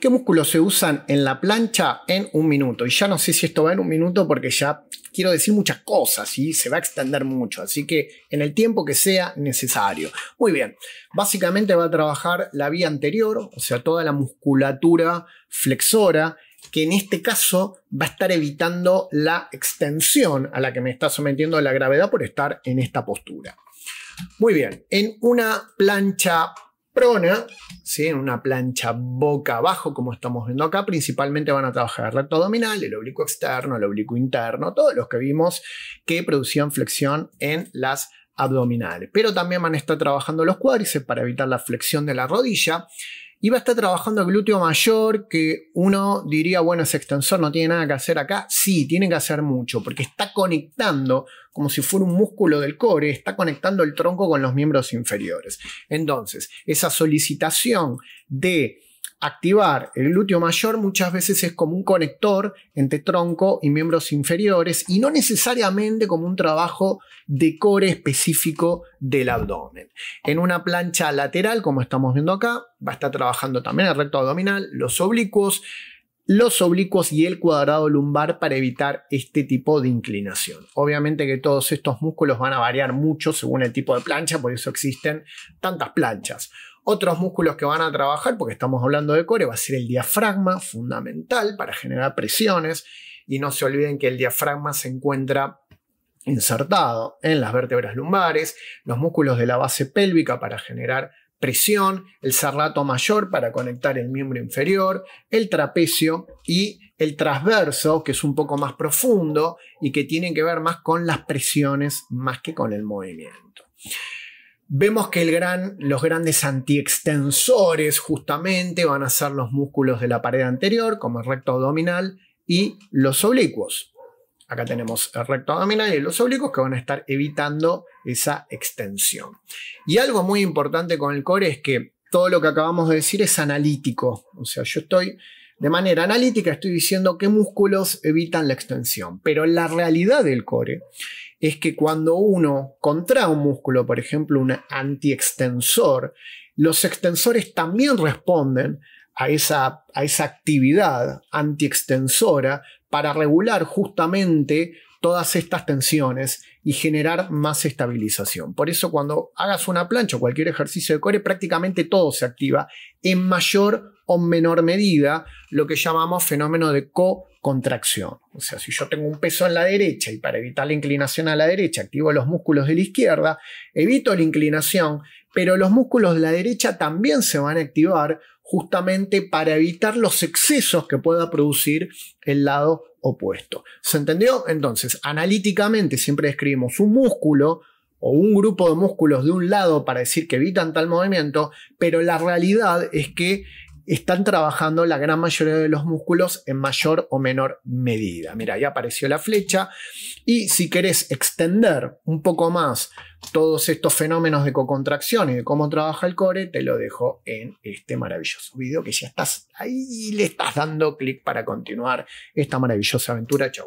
¿Qué músculos se usan en la plancha en un minuto? Y ya no sé si esto va en un minuto porque ya quiero decir muchas cosas y se va a extender mucho, así que en el tiempo que sea necesario. Muy bien, básicamente va a trabajar la vía anterior, o sea, toda la musculatura flexora, que en este caso va a estar evitando la extensión a la que me está sometiendo la gravedad por estar en esta postura. Muy bien, en una plancha prona, ¿sí? en una plancha boca abajo, como estamos viendo acá, principalmente van a trabajar el recto abdominal, el oblicuo externo, el oblicuo interno, todos los que vimos que producían flexión en las abdominales. Pero también van a estar trabajando los cuádriceps para evitar la flexión de la rodilla Iba a estar trabajando glúteo mayor, que uno diría, bueno, ese extensor no tiene nada que hacer acá. Sí, tiene que hacer mucho, porque está conectando, como si fuera un músculo del core, está conectando el tronco con los miembros inferiores. Entonces, esa solicitación de Activar el glúteo mayor muchas veces es como un conector entre tronco y miembros inferiores y no necesariamente como un trabajo de core específico del abdomen. En una plancha lateral, como estamos viendo acá, va a estar trabajando también el recto abdominal, los oblicuos, los oblicuos y el cuadrado lumbar para evitar este tipo de inclinación. Obviamente que todos estos músculos van a variar mucho según el tipo de plancha, por eso existen tantas planchas. Otros músculos que van a trabajar, porque estamos hablando de core, va a ser el diafragma, fundamental para generar presiones. Y no se olviden que el diafragma se encuentra insertado en las vértebras lumbares, los músculos de la base pélvica para generar presión, el serrato mayor para conectar el miembro inferior, el trapecio y el transverso, que es un poco más profundo y que tiene que ver más con las presiones más que con el movimiento. Vemos que los grandes antiextensores justamente van a ser los músculos de la pared anterior, como el recto abdominal y los oblicuos. Acá tenemos el recto abdominal y los oblicuos que van a estar evitando esa extensión. Y algo muy importante con el core es que todo lo que acabamos de decir es analítico. O sea, yo estoy de manera analítica, estoy diciendo qué músculos evitan la extensión. Pero la realidad del core es que cuando uno contrae un músculo, por ejemplo, un antiextensor, los extensores también responden a esa, a esa actividad antiextensora para regular justamente todas estas tensiones y generar más estabilización. Por eso cuando hagas una plancha o cualquier ejercicio de core, prácticamente todo se activa en mayor o menor medida, lo que llamamos fenómeno de co contracción. O sea, si yo tengo un peso en la derecha y para evitar la inclinación a la derecha activo los músculos de la izquierda, evito la inclinación, pero los músculos de la derecha también se van a activar justamente para evitar los excesos que pueda producir el lado opuesto. ¿Se entendió? Entonces, analíticamente siempre describimos un músculo o un grupo de músculos de un lado para decir que evitan tal movimiento, pero la realidad es que están trabajando la gran mayoría de los músculos en mayor o menor medida. Mira, ya apareció la flecha. Y si querés extender un poco más todos estos fenómenos de cocontracción y de cómo trabaja el core, te lo dejo en este maravilloso video que ya estás ahí, le estás dando clic para continuar esta maravillosa aventura. Chau.